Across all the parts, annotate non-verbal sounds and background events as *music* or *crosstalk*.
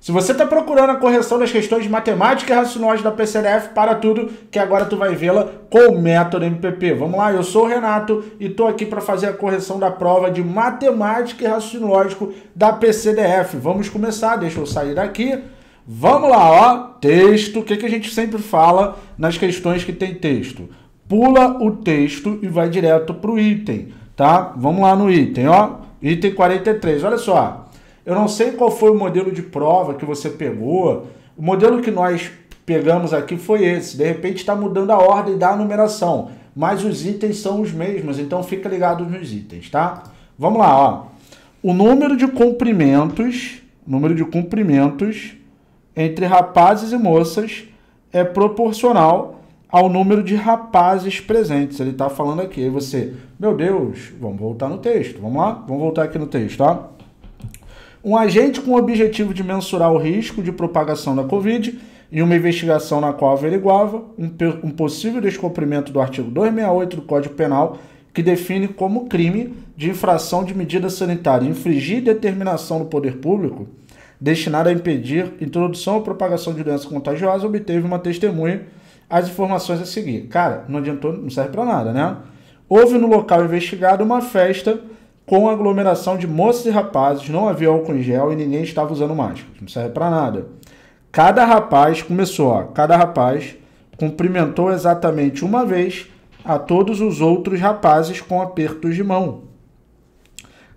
Se você está procurando a correção das questões de matemática e raciocínio da PCDF, para tudo, que agora tu vai vê-la com o método MPP. Vamos lá, eu sou o Renato e estou aqui para fazer a correção da prova de matemática e raciocínio da PCDF. Vamos começar, deixa eu sair daqui. Vamos lá, ó, texto, o que, que a gente sempre fala nas questões que tem texto? Pula o texto e vai direto para o item, tá? Vamos lá no item, ó, item 43, olha só. Eu não sei qual foi o modelo de prova que você pegou. O modelo que nós pegamos aqui foi esse. De repente está mudando a ordem da numeração, mas os itens são os mesmos, então fica ligado nos itens, tá? Vamos lá, ó. O número de cumprimentos, número de cumprimentos entre rapazes e moças é proporcional ao número de rapazes presentes. Ele está falando aqui. Aí você, meu Deus, vamos voltar no texto. Vamos lá? Vamos voltar aqui no texto, tá? Um agente com o objetivo de mensurar o risco de propagação da Covid e uma investigação na qual averiguava um, um possível descumprimento do artigo 268 do Código Penal, que define como crime de infração de medida sanitária infringir determinação do poder público destinada a impedir introdução ou propagação de doença contagiosa, obteve uma testemunha as informações a seguir. Cara, não adiantou, não serve para nada, né? Houve no local investigado uma festa com aglomeração de moças e rapazes, não havia álcool em gel e ninguém estava usando máscara. Não serve para nada. Cada rapaz começou, ó, cada rapaz cumprimentou exatamente uma vez a todos os outros rapazes com apertos de mão.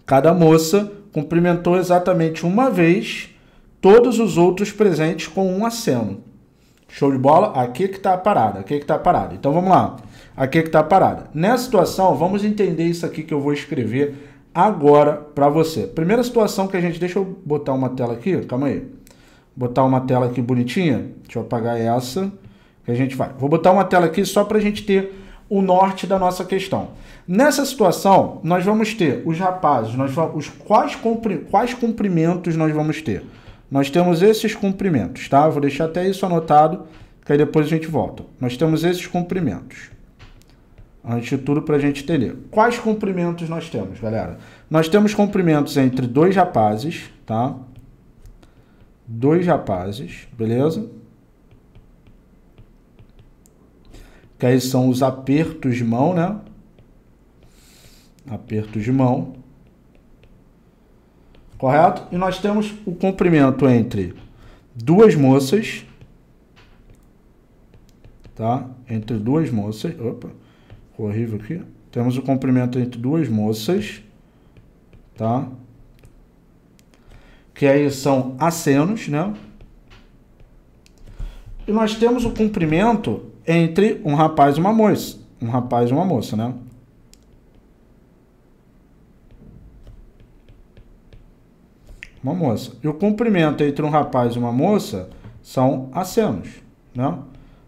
Cada moça cumprimentou exatamente uma vez todos os outros presentes com um aceno. Show de bola? Aqui é que está a parada, aqui é que está a parada. Então vamos lá, aqui é que está a parada. Nessa situação, vamos entender isso aqui que eu vou escrever agora para você. Primeira situação que a gente. Deixa eu botar uma tela aqui, calma aí. Botar uma tela aqui bonitinha. Deixa eu apagar essa. Que a gente vai. Vou botar uma tela aqui só para a gente ter o norte da nossa questão. Nessa situação, nós vamos ter os rapazes, nós vamos, quais, compri, quais comprimentos nós vamos ter? Nós temos esses comprimentos, tá? Vou deixar até isso anotado, que aí depois a gente volta. Nós temos esses comprimentos. Antes de tudo, para a gente entender. Quais comprimentos nós temos, galera? Nós temos comprimentos entre dois rapazes, tá? Dois rapazes, beleza? Que aí são os apertos de mão, né? Apertos de mão. Correto? E nós temos o comprimento entre duas moças, tá? Entre duas moças. Opa horrível aqui. Temos o comprimento entre duas moças, tá? Que aí são acenos, né? E nós temos o comprimento entre um rapaz e uma moça. Um rapaz e uma moça, né? Uma moça. E o comprimento entre um rapaz e uma moça são acenos, né?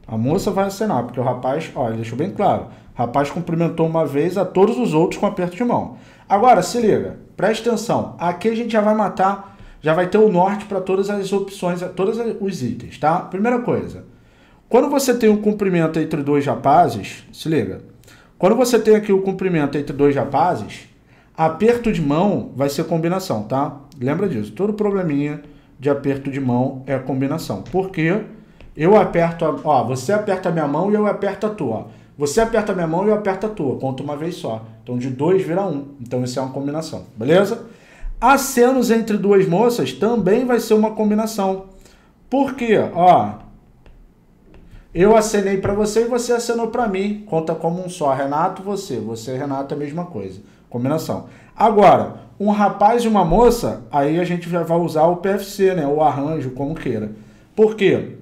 A moça vai acenar, porque o rapaz, olha, deixou bem claro. Rapaz cumprimentou uma vez a todos os outros com aperto de mão. Agora, se liga, presta atenção. Aqui a gente já vai matar, já vai ter o norte para todas as opções, todos os itens, tá? Primeira coisa, quando você tem um cumprimento entre dois rapazes, se liga. Quando você tem aqui o um cumprimento entre dois rapazes, aperto de mão vai ser combinação, tá? Lembra disso. Todo probleminha de aperto de mão é combinação. Porque eu aperto, a, ó, você aperta a minha mão e eu aperto a tua. Você aperta a minha mão e eu aperto a tua. Conta uma vez só. Então de dois vira um. Então isso é uma combinação, beleza? Acenos entre duas moças também vai ser uma combinação. Por quê? Ó, eu acenei para você e você acenou para mim. Conta como um só. Renato, você. Você, Renato, é a mesma coisa. Combinação. Agora, um rapaz e uma moça, aí a gente já vai usar o PFC, né? O arranjo, como queira. Por quê?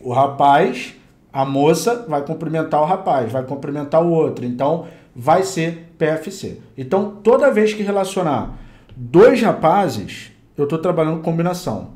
O rapaz a moça vai cumprimentar o rapaz, vai cumprimentar o outro. Então, vai ser PFC. Então, toda vez que relacionar dois rapazes, eu estou trabalhando combinação.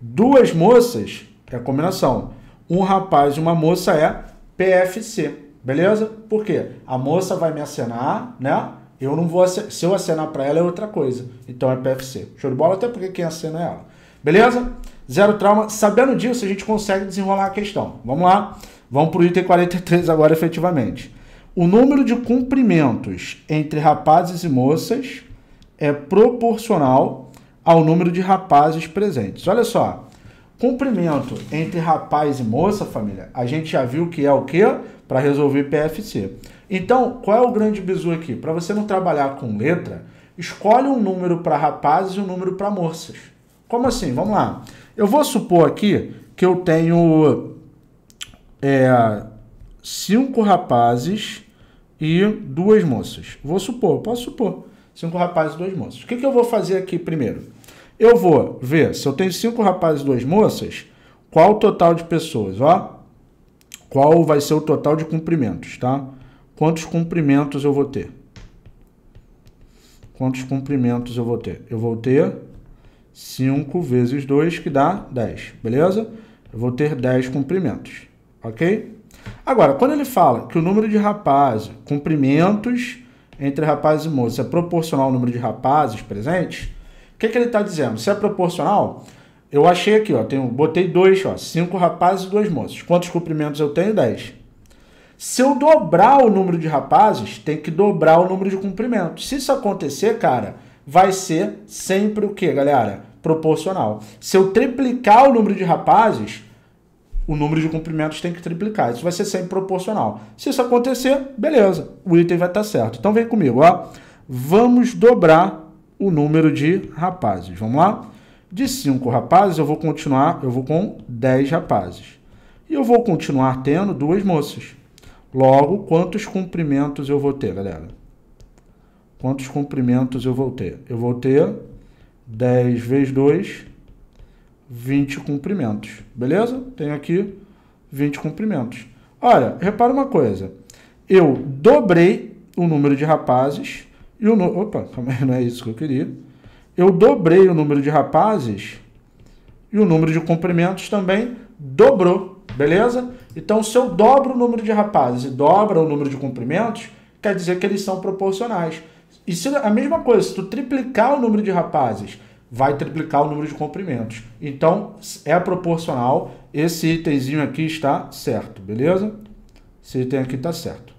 Duas moças é combinação. Um rapaz e uma moça é PFC. Beleza? Por quê? A moça vai me acenar, né? Eu não vou acenar. Se eu acenar para ela é outra coisa. Então é PFC. Show de bola, até porque quem acena é ela. Beleza? zero trauma. Sabendo disso, a gente consegue desenrolar a questão. Vamos lá? Vamos para o item 43 agora, efetivamente. O número de cumprimentos entre rapazes e moças é proporcional ao número de rapazes presentes. Olha só, cumprimento entre rapaz e moça, família, a gente já viu que é o que para resolver PFC. Então, qual é o grande bizu aqui? Para você não trabalhar com letra, escolhe um número para rapazes e um número para moças. Como assim? Vamos lá. Eu vou supor aqui que eu tenho é, cinco rapazes e duas moças. Vou supor, posso supor. Cinco rapazes e duas moças. O que, que eu vou fazer aqui primeiro? Eu vou ver se eu tenho cinco rapazes e duas moças, qual o total de pessoas, ó? Qual vai ser o total de cumprimentos, tá? Quantos cumprimentos eu vou ter? Quantos cumprimentos eu vou ter? Eu vou ter 5 vezes 2, que dá 10, beleza? Eu vou ter 10 cumprimentos, ok? Agora, quando ele fala que o número de rapazes, cumprimentos entre rapazes e moças é proporcional ao número de rapazes presentes, o que, que ele está dizendo? Se é proporcional, eu achei aqui, ó, tenho, botei dois, ó, cinco rapazes e dois moços. Quantos cumprimentos eu tenho? 10. Se eu dobrar o número de rapazes, tem que dobrar o número de cumprimentos. Se isso acontecer, cara, vai ser sempre o que, galera? proporcional. Se eu triplicar o número de rapazes, o número de cumprimentos tem que triplicar. Isso vai ser sempre proporcional. Se isso acontecer, beleza, o item vai estar certo. Então vem comigo, ó. Vamos dobrar o número de rapazes. Vamos lá? De 5 rapazes, eu vou continuar, eu vou com 10 rapazes. E eu vou continuar tendo duas moças. Logo, quantos cumprimentos eu vou ter, galera? Quantos cumprimentos eu vou ter? Eu vou ter 10 vezes 2, 20 comprimentos. Beleza? Tenho aqui 20 comprimentos. Olha, repara uma coisa. Eu dobrei o número de rapazes e o... Opa, *laughs* não é isso que eu queria. Eu dobrei o número de rapazes e o número de comprimentos também dobrou, beleza? Então, se eu dobro o número de rapazes e dobra o número de comprimentos, quer dizer que eles são proporcionais. E se é a mesma coisa, se tu triplicar o número de rapazes, vai triplicar o número de comprimentos. Então, é proporcional. Esse itemzinho aqui está certo, beleza? Esse item aqui está certo.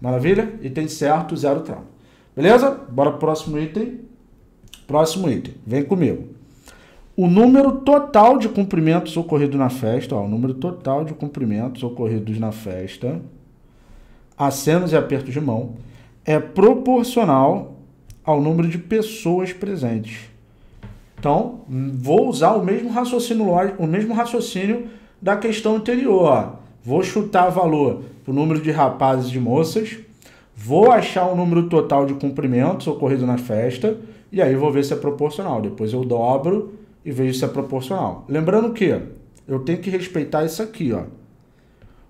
Maravilha? Item certo, zero trauma. Beleza? Bora pro próximo item. Próximo item. Vem comigo. O número total de cumprimentos ocorridos na festa, ó, o número total de cumprimentos ocorridos na festa, acenos e apertos de mão, é proporcional ao número de pessoas presentes. Então, vou usar o mesmo raciocínio lógico, o mesmo raciocínio da questão anterior. Vou chutar valor o número de rapazes e de moças, vou achar o número total de cumprimentos ocorrido na festa e aí vou ver se é proporcional. Depois eu dobro e vejo se é proporcional. Lembrando que eu tenho que respeitar isso aqui, ó.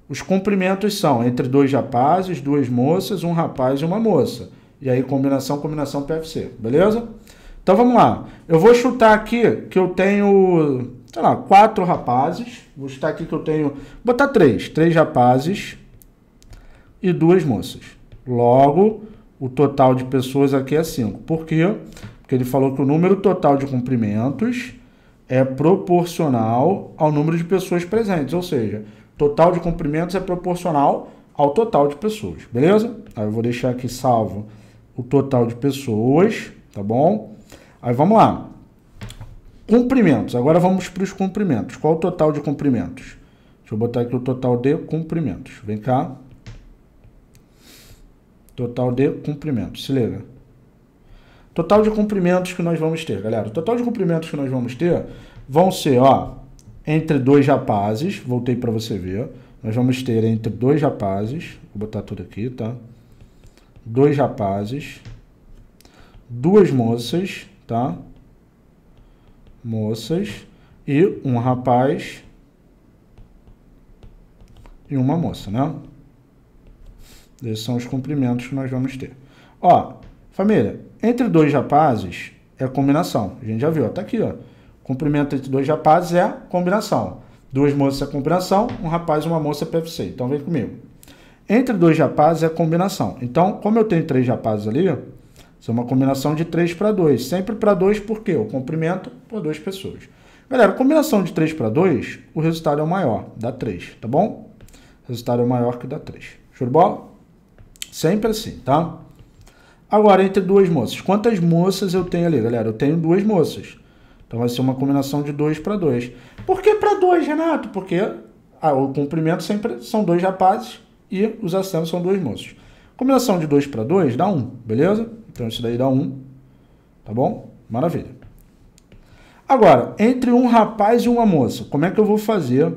Os cumprimentos são entre dois rapazes, duas moças, um rapaz e uma moça. E aí, combinação, combinação PFC, beleza? Então vamos lá. Eu vou chutar aqui que eu tenho, sei lá, quatro rapazes. Vou chutar aqui que eu tenho. Vou botar três. Três rapazes e duas moças. Logo, o total de pessoas aqui é cinco. Por quê? Porque ele falou que o número total de cumprimentos é proporcional ao número de pessoas presentes. Ou seja, Total de comprimentos é proporcional ao total de pessoas, beleza? Aí eu vou deixar aqui salvo o total de pessoas, tá bom? Aí vamos lá. Comprimentos. Agora vamos para os comprimentos. Qual o total de comprimentos? Deixa eu botar aqui o total de comprimentos. Vem cá. Total de comprimentos. Se liga. Total de comprimentos que nós vamos ter, galera. O total de comprimentos que nós vamos ter vão ser, ó, entre dois rapazes, voltei para você ver. Nós vamos ter entre dois rapazes, vou botar tudo aqui, tá? Dois rapazes, duas moças, tá? Moças e um rapaz e uma moça, né? Esses são os cumprimentos que nós vamos ter. Ó, família, entre dois rapazes é combinação. A gente já viu, ó, tá aqui, ó. Cumprimento entre dois rapazes é combinação. Duas moças é combinação, um rapaz e uma moça é PFC. Então vem comigo. Entre dois rapazes é combinação. Então, como eu tenho três rapazes ali, isso é uma combinação de três para dois. Sempre para dois porque o comprimento por duas pessoas. Galera, combinação de três para dois, o resultado é o maior, dá três, tá bom? O resultado é o maior que dá três. Show de bola? Sempre assim, tá? Agora, entre duas moças. Quantas moças eu tenho ali, galera? Eu tenho duas moças. Então vai ser uma combinação de 2 para 2. Por que para 2, Renato? Porque ah, o comprimento sempre são dois rapazes e os assentos são dois moços. Combinação de 2 para 2 dá 1, um, beleza? Então isso daí dá 1, um, tá bom? Maravilha. Agora, entre um rapaz e uma moça, como é que eu vou fazer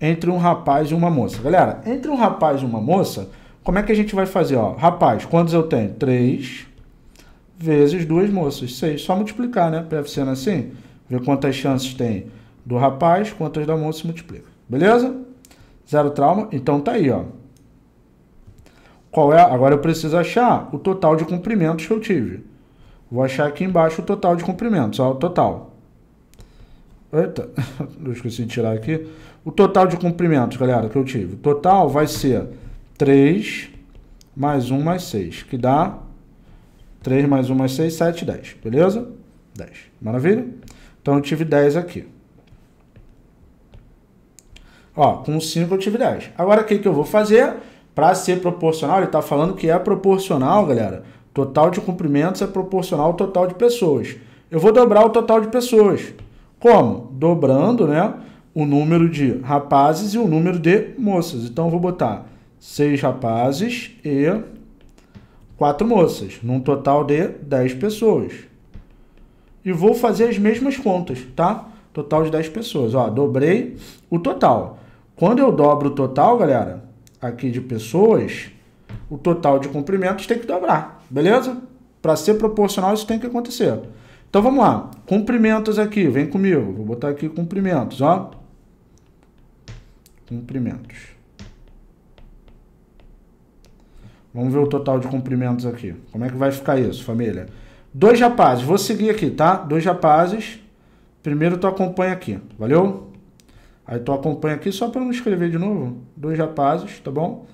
entre um rapaz e uma moça? Galera, entre um rapaz e uma moça, como é que a gente vai fazer? Ó, rapaz, quantos eu tenho? 3 vezes duas moças, 6. Só multiplicar, né? PFC não é assim? Vê quantas chances tem do rapaz, quantas da moça multiplica. Beleza? Zero trauma. Então tá aí, ó. Qual é? Agora eu preciso achar o total de comprimentos que eu tive. Vou achar aqui embaixo o total de comprimentos, ó, o total. Eita, *laughs* eu esqueci de tirar aqui. O total de comprimentos, galera, que eu tive. O total vai ser 3 mais 1 mais 6, que dá 3 mais 1 mais 6, 7, 10. Beleza? 10. Maravilha? Então eu tive 10 aqui. Ó, com 5 eu tive 10. Agora o que, que eu vou fazer? Para ser proporcional, ele está falando que é proporcional, galera. Total de cumprimentos é proporcional ao total de pessoas. Eu vou dobrar o total de pessoas. Como? Dobrando né, o número de rapazes e o número de moças. Então eu vou botar 6 rapazes e 4 moças, num total de 10 pessoas e vou fazer as mesmas contas, tá? Total de 10 pessoas, ó, dobrei o total. Quando eu dobro o total, galera, aqui de pessoas, o total de comprimentos tem que dobrar, beleza? Para ser proporcional, isso tem que acontecer. Então vamos lá, comprimentos aqui, vem comigo, vou botar aqui comprimentos, ó. Comprimentos. Vamos ver o total de comprimentos aqui. Como é que vai ficar isso, família? Dois rapazes, vou seguir aqui, tá? Dois rapazes. Primeiro tu acompanha aqui, valeu? Aí tu acompanha aqui só para não escrever de novo. Dois rapazes, tá bom?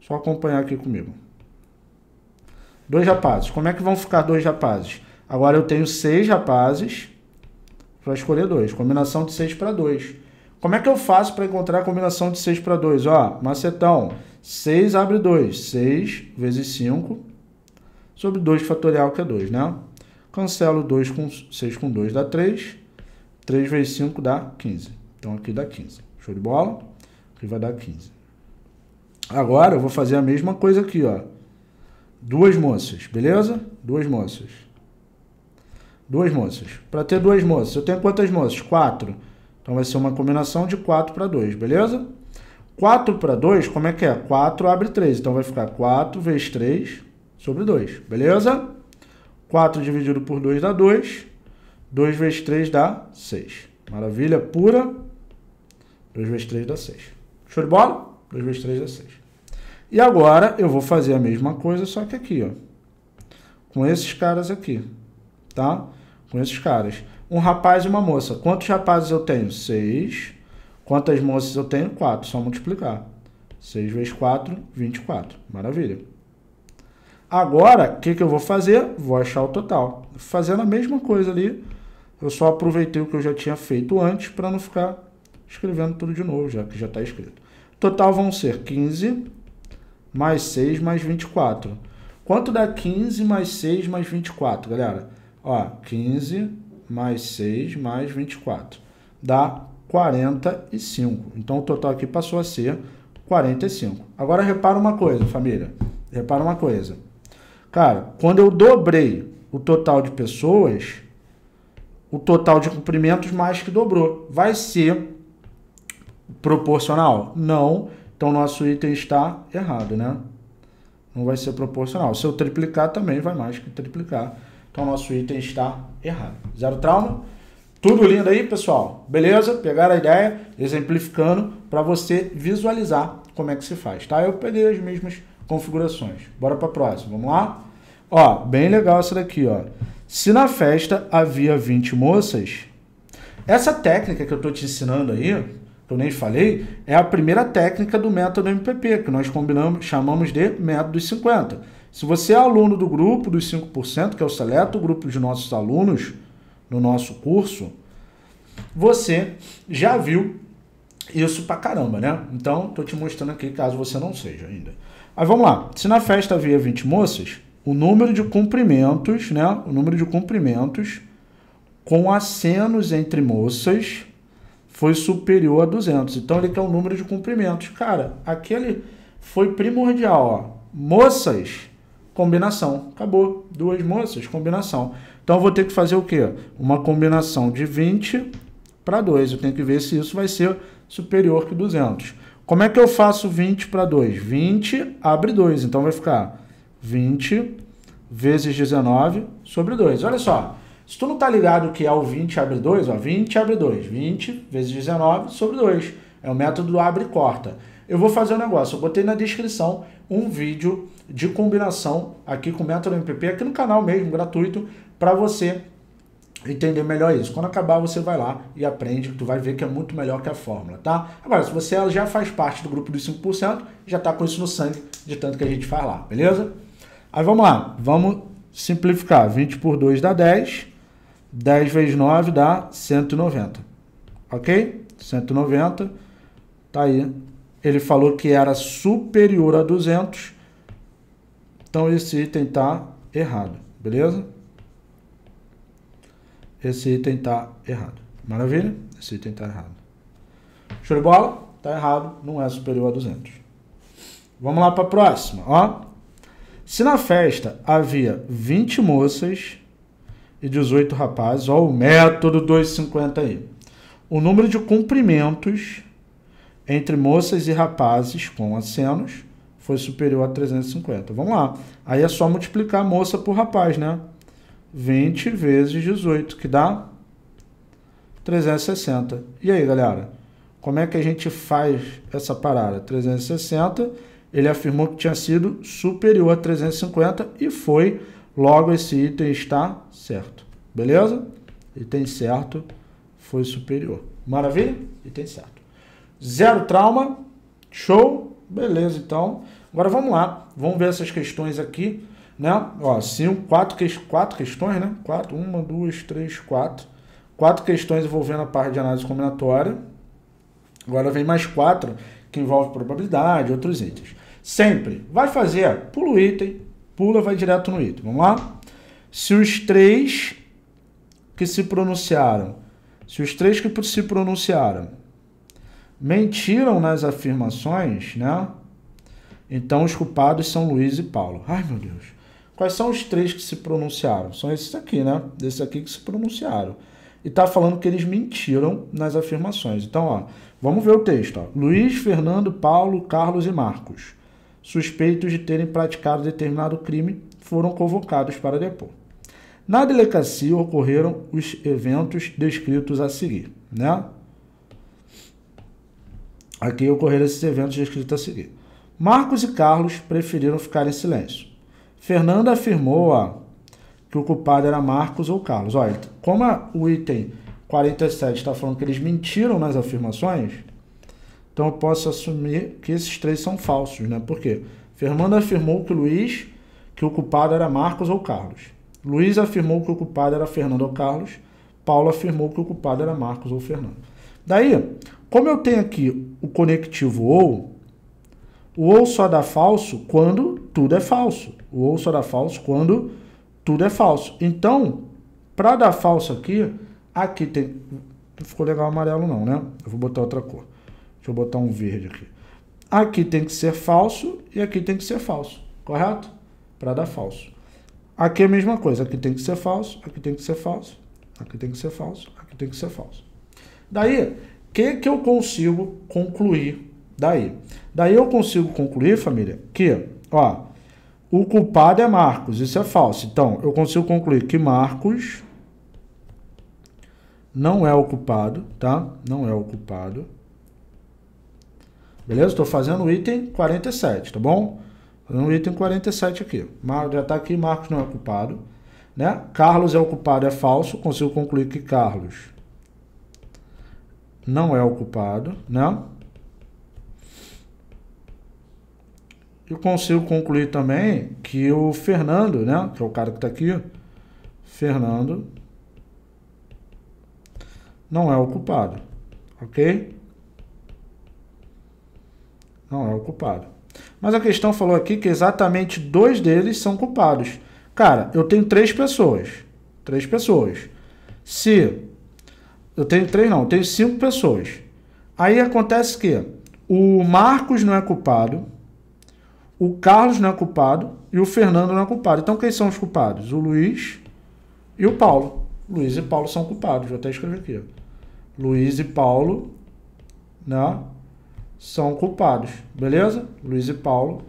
Só acompanhar aqui comigo. Dois rapazes. Como é que vão ficar dois rapazes? Agora eu tenho seis rapazes para escolher dois. Combinação de seis para dois. Como é que eu faço para encontrar a combinação de seis para dois? Ó, macetão. Seis abre dois. Seis vezes cinco sobre 2 fatorial, que é 2, né? Cancelo 2 com 6 com 2 dá 3. 3 vezes 5 dá 15. Então aqui dá 15. Show de bola? Aqui vai dar 15. Agora eu vou fazer a mesma coisa aqui, ó. Duas moças, beleza? Duas moças. Duas moças. Para ter duas moças, eu tenho quantas moças? 4. Então vai ser uma combinação de 4 para 2, beleza? 4 para 2, como é que é? 4 abre 3. Então vai ficar 4 vezes 3 sobre 2, beleza? 4 dividido por 2 dá 2. 2 vezes 3 dá 6. Maravilha pura. 2 vezes 3 dá 6. Show de bola? 2 vezes 3 dá 6. E agora eu vou fazer a mesma coisa, só que aqui, ó. Com esses caras aqui, tá? Com esses caras. Um rapaz e uma moça. Quantos rapazes eu tenho? 6. Quantas moças eu tenho? 4. Só multiplicar. 6 vezes 4, 24. Maravilha. Agora, o que, que eu vou fazer? Vou achar o total. Fazendo a mesma coisa ali, eu só aproveitei o que eu já tinha feito antes para não ficar escrevendo tudo de novo, já que já está escrito. Total vão ser 15 mais 6 mais 24. Quanto dá 15 mais 6 mais 24, galera? Ó, 15 mais 6 mais 24. Dá 45. Então, o total aqui passou a ser 45. Agora, repara uma coisa, família. Repara uma coisa. Cara, quando eu dobrei o total de pessoas, o total de cumprimentos mais que dobrou. Vai ser proporcional? Não. Então nosso item está errado, né? Não vai ser proporcional. Se eu triplicar também vai mais que triplicar. Então nosso item está errado. Zero trauma? Tudo lindo aí, pessoal? Beleza? Pegaram a ideia? Exemplificando para você visualizar como é que se faz, tá? Eu peguei as mesmas configurações. Bora para a próxima, vamos lá? Ó, bem legal essa daqui, ó. Se na festa havia 20 moças, essa técnica que eu estou te ensinando aí, que eu nem falei, é a primeira técnica do método MPP, que nós combinamos, chamamos de método dos 50. Se você é aluno do grupo dos 5%, que é o seleto grupo de nossos alunos no nosso curso, você já viu isso pra caramba, né? Então, estou te mostrando aqui, caso você não seja ainda. Aí vamos lá. Se na festa havia 20 moças, o número de cumprimentos, né? O número de cumprimentos com acenos entre moças foi superior a 200. Então ele quer o número de cumprimentos. Cara, aquele foi primordial, ó. Moças, combinação. Acabou. Duas moças, combinação. Então eu vou ter que fazer o quê? Uma combinação de 20 para 2. Eu tenho que ver se isso vai ser superior que 200. Como é que eu faço 20 para 2? 20 abre 2, então vai ficar 20 vezes 19 sobre 2. Olha só, se tu não tá ligado que é o 20 abre 2, ó, 20 abre 2, 20 vezes 19 sobre 2. É o método do abre e corta. Eu vou fazer um negócio, eu botei na descrição um vídeo de combinação aqui com o método MPP, aqui no canal mesmo, gratuito, para você entender melhor isso. Quando acabar, você vai lá e aprende, tu vai ver que é muito melhor que a fórmula, tá? Agora, se você já faz parte do grupo dos 5%, já tá com isso no sangue, de tanto que a gente faz lá, beleza? Aí vamos lá, vamos simplificar. 20 por 2 dá 10, 10 vezes 9 dá 190, ok? 190, tá aí. Ele falou que era superior a 200, então esse item tá errado, beleza? Esse item está errado. Maravilha? Esse item tá errado. Show de bola? Tá errado, não é superior a 200. Vamos lá para a próxima, ó. Se na festa havia 20 moças e 18 rapazes, ó o método 250 aí. O número de cumprimentos entre moças e rapazes com acenos foi superior a 350. Vamos lá. Aí é só multiplicar moça por rapaz, né? 20 vezes 18, que dá 360. E aí, galera? Como é que a gente faz essa parada? 360, ele afirmou que tinha sido superior a 350 e foi. Logo, esse item está certo. Beleza? Item certo foi superior. Maravilha? Item certo. Zero trauma. Show? Beleza, então. Agora vamos lá. Vamos ver essas questões aqui né? Ó, cinco, quatro, quatro questões, né? Quatro, uma, duas, três, quatro. Quatro questões envolvendo a parte de análise combinatória. Agora vem mais quatro que envolve probabilidade, outros itens. Sempre vai fazer, pula o item, pula, vai direto no item. Vamos lá? Se os três que se pronunciaram, se os três que se pronunciaram mentiram nas afirmações, né? Então os culpados são Luiz e Paulo. Ai, meu Deus. Quais são os três que se pronunciaram? São esses aqui, né? Desses aqui que se pronunciaram. E está falando que eles mentiram nas afirmações. Então, ó, vamos ver o texto. Ó. Luiz, Fernando, Paulo, Carlos e Marcos, suspeitos de terem praticado determinado crime, foram convocados para depor. Na delegacia ocorreram os eventos descritos a seguir, né? Aqui ocorreram esses eventos descritos a seguir. Marcos e Carlos preferiram ficar em silêncio. Fernanda afirmou ó, que o culpado era Marcos ou Carlos. Olha, como a, o item 47 está falando que eles mentiram nas afirmações, então eu posso assumir que esses três são falsos, né? Por quê? Fernanda afirmou que Luiz, que o culpado era Marcos ou Carlos. Luiz afirmou que o culpado era Fernando ou Carlos. Paulo afirmou que o culpado era Marcos ou Fernando. Daí, como eu tenho aqui o conectivo ou, o ou só dá falso quando tudo é falso. O só dá falso quando tudo é falso. Então, para dar falso aqui, aqui tem... Não ficou legal o amarelo não, né? Eu vou botar outra cor. Deixa eu botar um verde aqui. Aqui tem que ser falso e aqui tem que ser falso, correto? Para dar falso. Aqui é a mesma coisa, aqui tem que ser falso, aqui tem que ser falso, aqui tem que ser falso, aqui tem que ser falso. Daí, o que, que eu consigo concluir daí? Daí eu consigo concluir, família, que, ó, o culpado é Marcos. Isso é falso. Então, eu consigo concluir que Marcos não é o culpado, tá? Não é o culpado. Beleza? Estou fazendo o item 47, tá bom? Fazendo o item 47 aqui. Já está aqui, Marcos não é culpado. Né? Carlos é o culpado, é falso. Consigo concluir que Carlos não é o culpado, né? eu consigo concluir também que o Fernando, né, que é o cara que está aqui, Fernando não é o culpado, ok? Não é o culpado. Mas a questão falou aqui que exatamente dois deles são culpados. Cara, eu tenho três pessoas. Três pessoas. Se eu tenho três, não, eu tenho cinco pessoas. Aí acontece que o Marcos não é culpado, o Carlos não é culpado e o Fernando não é culpado. Então quem são os culpados? O Luiz e o Paulo. Luiz e Paulo são culpados. Vou até escrever aqui. Luiz e Paulo né, são culpados. Beleza? Luiz e Paulo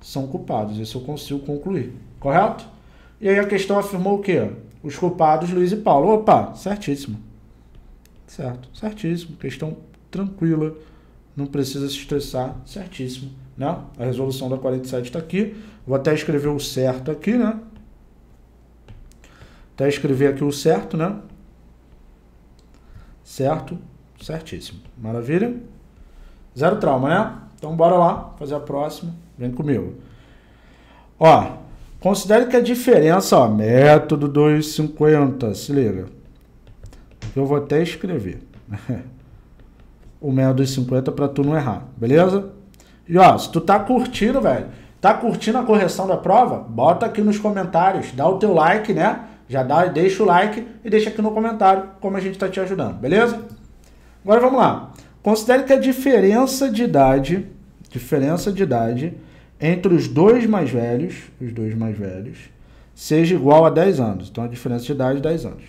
são culpados. Isso eu consigo concluir. Correto? E aí a questão afirmou o quê? Os culpados Luiz e Paulo. Opa, certíssimo. Certo, certíssimo. Questão tranquila. Não precisa se estressar. Certíssimo. Né? A resolução da 47 está aqui. Vou até escrever o certo aqui, né? Até escrever aqui o certo, né? Certo? Certíssimo. Maravilha? Zero trauma, né? Então bora lá fazer a próxima. Vem comigo. Ó, considere que a diferença, ó, método 250, se liga. Eu vou até escrever. *laughs* o método 250 para tu não errar, beleza? E ó, se tu tá curtindo, velho, tá curtindo a correção da prova, bota aqui nos comentários, dá o teu like, né? Já dá, deixa o like e deixa aqui no comentário como a gente tá te ajudando, beleza? Agora vamos lá. Considere que a diferença de idade, diferença de idade entre os dois mais velhos, os dois mais velhos, seja igual a 10 anos. Então a diferença de idade é 10 anos.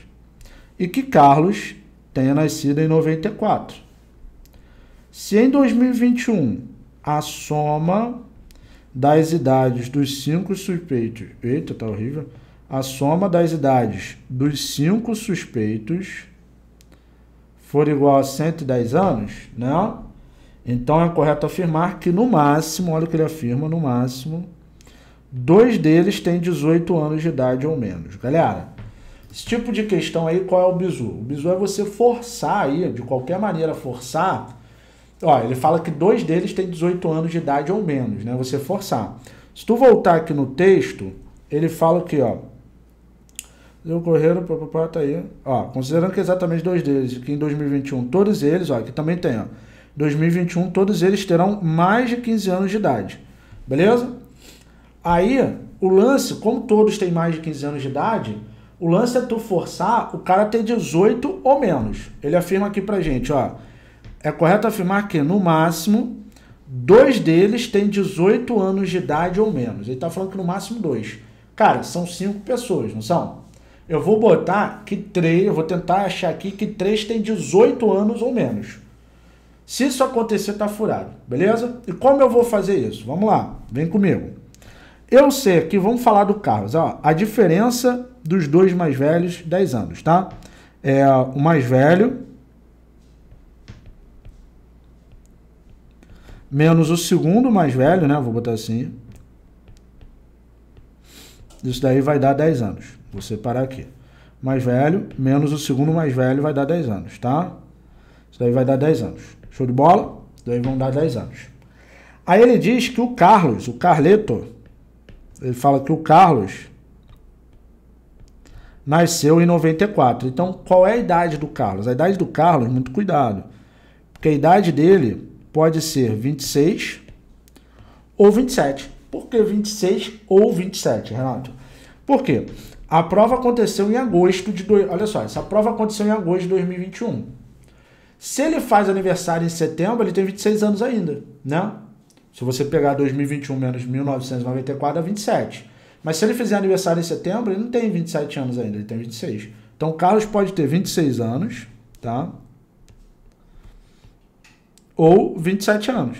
E que Carlos tenha nascido em 94. Se em 2021 a soma das idades dos cinco suspeitos. Eita, tá horrível. A soma das idades dos cinco suspeitos for igual a 110 anos, né? Então é correto afirmar que no máximo, olha o que ele afirma, no máximo, dois deles têm 18 anos de idade ou menos. Galera, esse tipo de questão aí, qual é o bizu? O bizu é você forçar aí, de qualquer maneira forçar, Ó, ele fala que dois deles têm 18 anos de idade ou menos, né? Você forçar. Se tu voltar aqui no texto, ele fala aqui, ó. Ocorreram, papapá, tá aí. Ó, considerando que é exatamente dois deles, que em 2021 todos eles, ó, que também tem, ó. 2021 todos eles terão mais de 15 anos de idade. Beleza? Aí, o lance, como todos têm mais de 15 anos de idade, o lance é tu forçar o cara ter 18 ou menos. Ele afirma aqui pra gente, ó é correto afirmar que, no máximo, dois deles têm 18 anos de idade ou menos. Ele está falando que no máximo dois. Cara, são cinco pessoas, não são? Eu vou botar que três, eu vou tentar achar aqui que três têm 18 anos ou menos. Se isso acontecer, tá furado, beleza? E como eu vou fazer isso? Vamos lá, vem comigo. Eu sei que vamos falar do Carlos. Ó, a diferença dos dois mais velhos, 10 anos, tá? É, o mais velho menos o segundo mais velho, né? Vou botar assim. Isso daí vai dar 10 anos. Vou separar aqui. Mais velho, menos o segundo mais velho vai dar 10 anos, tá? Isso daí vai dar 10 anos. Show de bola? Isso daí vão dar 10 anos. Aí ele diz que o Carlos, o Carleto, ele fala que o Carlos nasceu em 94. Então, qual é a idade do Carlos? A idade do Carlos, muito cuidado. Porque a idade dele pode ser 26 ou 27. Por que 26 ou 27, Renato? Por quê? A prova aconteceu em agosto de. Do... Olha só, essa prova aconteceu em agosto de 2021. Se ele faz aniversário em setembro, ele tem 26 anos ainda, né? Se você pegar 2021 menos 1994, dá 27. Mas se ele fizer aniversário em setembro, ele não tem 27 anos ainda, ele tem 26. Então Carlos pode ter 26 anos, tá? ou 27 anos.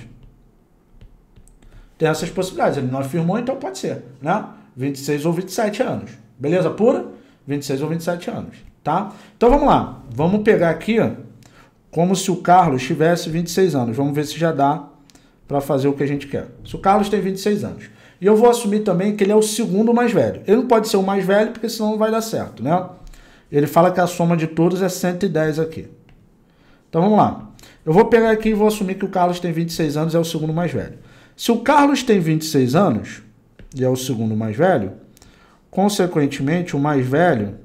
Tem essas possibilidades. Ele não afirmou, então pode ser, né? 26 ou 27 anos. Beleza pura? 26 ou 27 anos, tá? Então vamos lá. Vamos pegar aqui ó, como se o Carlos tivesse 26 anos. Vamos ver se já dá para fazer o que a gente quer. Se o Carlos tem 26 anos. E eu vou assumir também que ele é o segundo mais velho. Ele não pode ser o mais velho porque senão não vai dar certo, né? Ele fala que a soma de todos é 110 aqui. Então vamos lá. Eu vou pegar aqui e vou assumir que o Carlos tem 26 anos, é o segundo mais velho. Se o Carlos tem 26 anos e é o segundo mais velho, consequentemente, o mais velho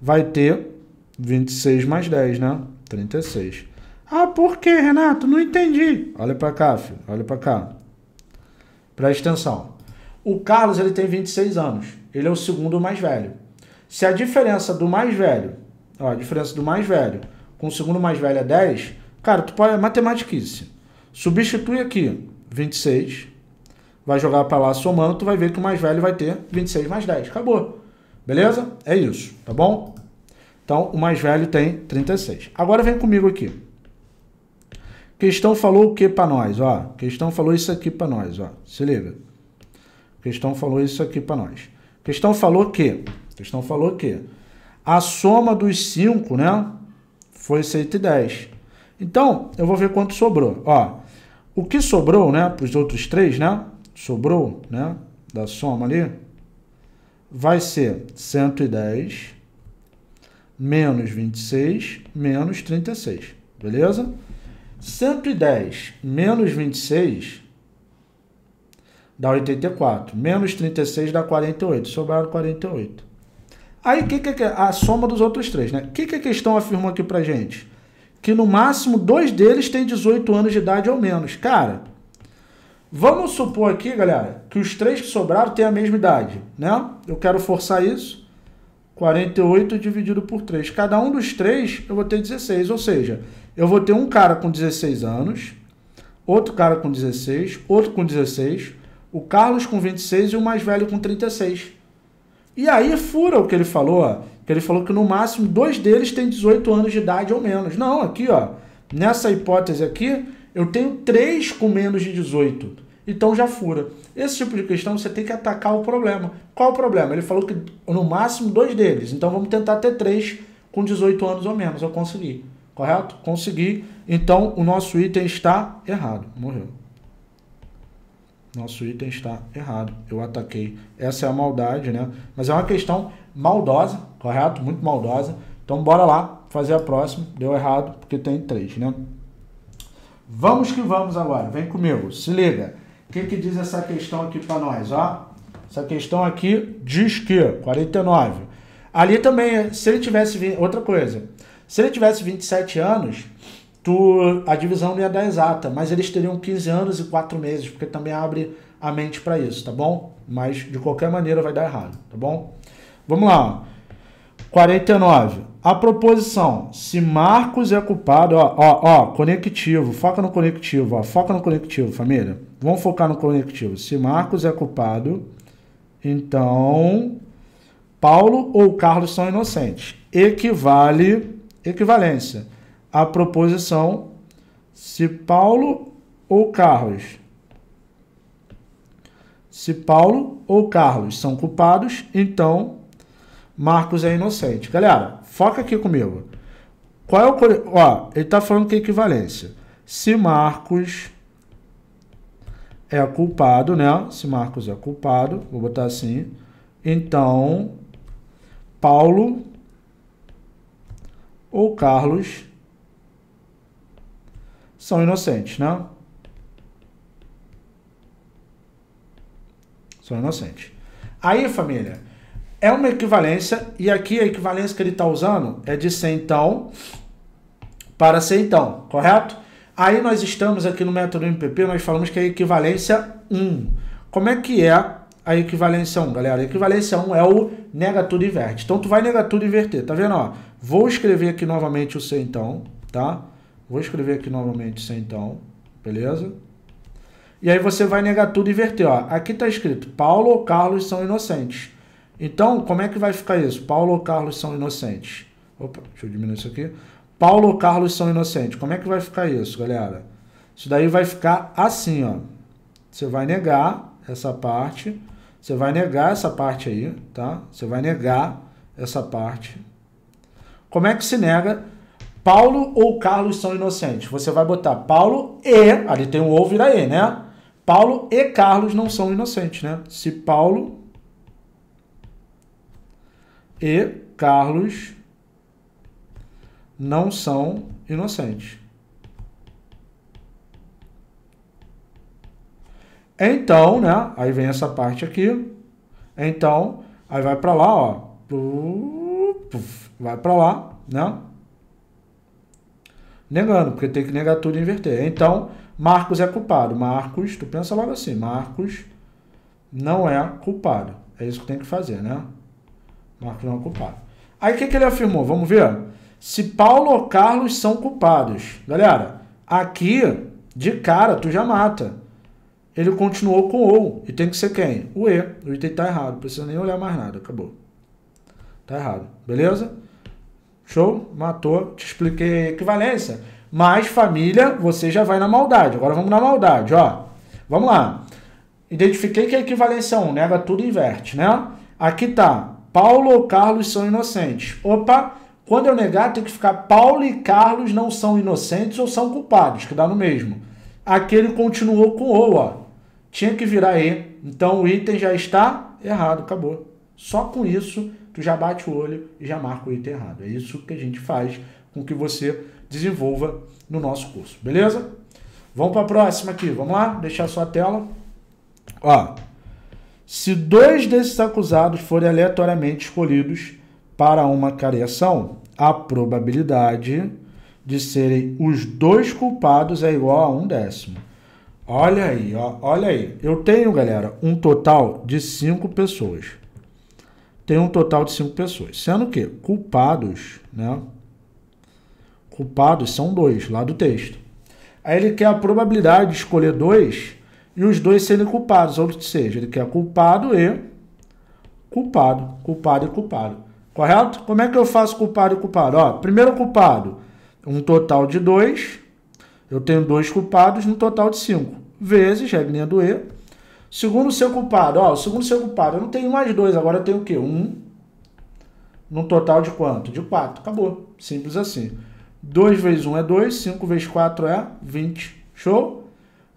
vai ter 26 mais 10, né? 36. Ah, por quê, Renato? Não entendi. Olha para cá, filho. Olha para cá. Presta atenção. O Carlos ele tem 26 anos. Ele é o segundo mais velho. Se a diferença do mais velho, ó, a diferença do mais velho com o segundo mais velho é 10, cara, tu pode. É matemática isso. Substitui aqui 26. Vai jogar para lá somando, tu vai ver que o mais velho vai ter 26 mais 10. Acabou. Beleza? É isso, tá bom? Então, o mais velho tem 36. Agora vem comigo aqui. Questão falou o que para nós, ó? Questão falou isso aqui para nós, ó. Se liga. Questão falou isso aqui para nós. Questão falou que? Questão falou que a soma dos 5, né? foi 110. Então, eu vou ver quanto sobrou. Ó, o que sobrou, né, para os outros três, né? Sobrou, né, da soma ali, vai ser 110 menos 26 menos 36, beleza? 110 menos 26 dá 84, menos 36 dá 48, sobraram 48. Aí que, que, a soma dos outros três, né? O que, que a questão afirmou aqui pra gente? Que no máximo dois deles têm 18 anos de idade ou menos. Cara, vamos supor aqui, galera, que os três que sobraram têm a mesma idade, né? Eu quero forçar isso. 48 dividido por 3. Cada um dos três eu vou ter 16, ou seja, eu vou ter um cara com 16 anos, outro cara com 16, outro com 16, o Carlos com 26 e o mais velho com 36. E aí fura o que ele falou, ó, que ele falou que no máximo dois deles têm 18 anos de idade ou menos. Não, aqui, ó, nessa hipótese aqui, eu tenho três com menos de 18. Então já fura. Esse tipo de questão você tem que atacar o problema. Qual o problema? Ele falou que no máximo dois deles. Então vamos tentar ter três com 18 anos ou menos. Eu consegui. Correto? Consegui. Então o nosso item está errado. Morreu. Nosso item está errado. Eu ataquei. Essa é a maldade, né? Mas é uma questão maldosa, correto? Muito maldosa. Então bora lá fazer a próxima. Deu errado porque tem três, né? Vamos que vamos agora. Vem comigo. Se liga. O que, que diz essa questão aqui para nós, ó? Essa questão aqui diz que 49. Ali também, se ele tivesse outra coisa, se ele tivesse 27 anos, tu, a divisão não ia dar exata, mas eles teriam 15 anos e 4 meses, porque também abre a mente para isso, tá bom? Mas de qualquer maneira vai dar errado, tá bom? Vamos lá. 49. A proposição, se Marcos é culpado, ó, ó, ó, conectivo, foca no conectivo, ó, foca no conectivo, família. Vamos focar no conectivo. Se Marcos é culpado, então Paulo ou Carlos são inocentes. Equivale, equivalência a proposição se Paulo ou Carlos. Se Paulo ou Carlos são culpados, então Marcos é inocente. Galera, foca aqui comigo. Qual é o. Ó, ele tá falando que é equivalência. Se Marcos é culpado, né? Se Marcos é culpado, vou botar assim. Então, Paulo ou Carlos são inocentes, não? Né? São inocentes. Aí, família, é uma equivalência, e aqui a equivalência que ele está usando é de centão para centão, correto? Aí nós estamos aqui no método MPP, nós falamos que é equivalência 1. Como é que é a equivalência 1, galera? A equivalência 1 é o nega tudo inverte. Então, tu vai negar tudo inverter, tá vendo? Ó, vou escrever aqui novamente o centão, tá? Vou escrever aqui novamente centão, beleza? E aí você vai negar tudo e inverter, ó. Aqui está escrito, Paulo ou Carlos são inocentes. Então, como é que vai ficar isso? Paulo ou Carlos são inocentes. Opa, deixa eu diminuir isso aqui. Paulo ou Carlos são inocentes. Como é que vai ficar isso, galera? Isso daí vai ficar assim, ó. Você vai negar essa parte. Você vai negar essa parte aí, tá? Você vai negar essa parte. Como é que se nega? Paulo ou Carlos são inocentes? Você vai botar Paulo e, ali tem um ou vira e, né? Paulo e Carlos não são inocentes, né? Se Paulo e Carlos não são inocentes. Então, né? Aí vem essa parte aqui. Então, aí vai para lá, ó. Vai para lá, né? negando, porque tem que negar tudo e inverter. Então, Marcos é culpado. Marcos, tu pensa logo assim, Marcos não é culpado. É isso que tem que fazer, né? Marcos não é culpado. Aí o que, que ele afirmou? Vamos ver. Se Paulo ou Carlos são culpados. Galera, aqui, de cara, tu já mata. Ele continuou com ou. E tem que ser quem? O E. O item tá errado. precisa nem olhar mais nada. Acabou. Tá errado. Beleza? Show? Matou. Te expliquei equivalência. Mais família, você já vai na maldade. Agora vamos na maldade, ó. Vamos lá. Identifiquei que a equivalência 1, é nega né? tudo inverte, né? Aqui tá. Paulo ou Carlos são inocentes. Opa, quando eu negar, tem que ficar Paulo e Carlos não são inocentes ou são culpados, que dá no mesmo. Aqui ele continuou com ou, ó. Tinha que virar E. Então o item já está errado, acabou. Só com isso tu já bate o olho e já marca o item errado. É isso que a gente faz com que você desenvolva no nosso curso, beleza? Vamos para a próxima aqui, vamos lá, deixar sua tela. Ó, se dois desses acusados forem aleatoriamente escolhidos para uma cariação, a probabilidade de serem os dois culpados é igual a um décimo. Olha aí, ó, olha aí. Eu tenho, galera, um total de cinco pessoas tem um total de cinco pessoas, sendo que culpados, né? Culpados são dois lá do texto. Aí ele quer a probabilidade de escolher dois e os dois serem culpados, ou seja, ele quer culpado e culpado, culpado e culpado. Correto? Como é que eu faço culpado e culpado? Ó, primeiro culpado, um total de dois, eu tenho dois culpados no total de cinco, vezes, regrinha do E, Segundo seu culpado, ó, segundo seu culpado, eu não tenho mais dois, agora eu tenho o quê? Um. Num total de quanto? De quatro. Acabou. Simples assim. 2 vezes 1 um é 2, 5 vezes 4 é 20. Show?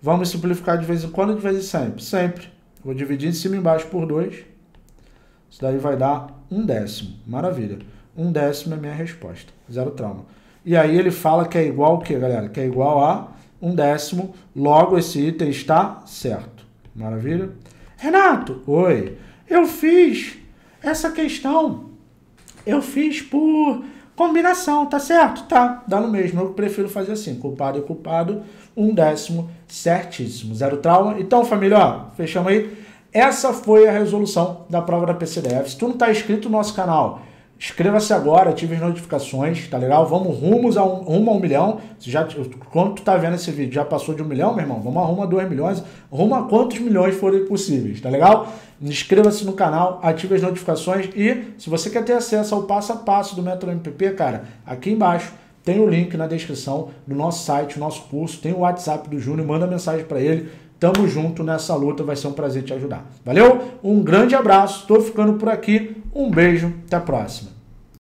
Vamos simplificar de vez em quando, de vez em sempre? Sempre. Vou dividir em cima e embaixo por 2. Isso daí vai dar um décimo. Maravilha. Um décimo é minha resposta. Zero trauma. E aí ele fala que é igual o que, galera? Que é igual a um décimo. Logo, esse item está certo. Maravilha? Renato, oi. Eu fiz essa questão, eu fiz por combinação, tá certo? Tá, dá no mesmo. Eu prefiro fazer assim, culpado e é culpado, um décimo certíssimo. Zero trauma. Então, família, ó, fechamos aí. Essa foi a resolução da prova da PCDF. Se tu não tá inscrito no nosso canal, Inscreva-se agora, ative as notificações, tá legal? Vamos rumos a um, rumo a um milhão. Se já, quando tu tá vendo esse vídeo, já passou de um milhão, meu irmão? Vamos arrumar dois milhões, rumo a quantos milhões forem possíveis, tá legal? Inscreva-se no canal, ative as notificações e se você quer ter acesso ao passo a passo do Método MPP, cara, aqui embaixo tem o link na descrição do nosso site, nosso curso, tem o WhatsApp do Júnior, manda mensagem para ele. Tamo junto nessa luta, vai ser um prazer te ajudar. Valeu? Um grande abraço, tô ficando por aqui. Um beijo, até a próxima.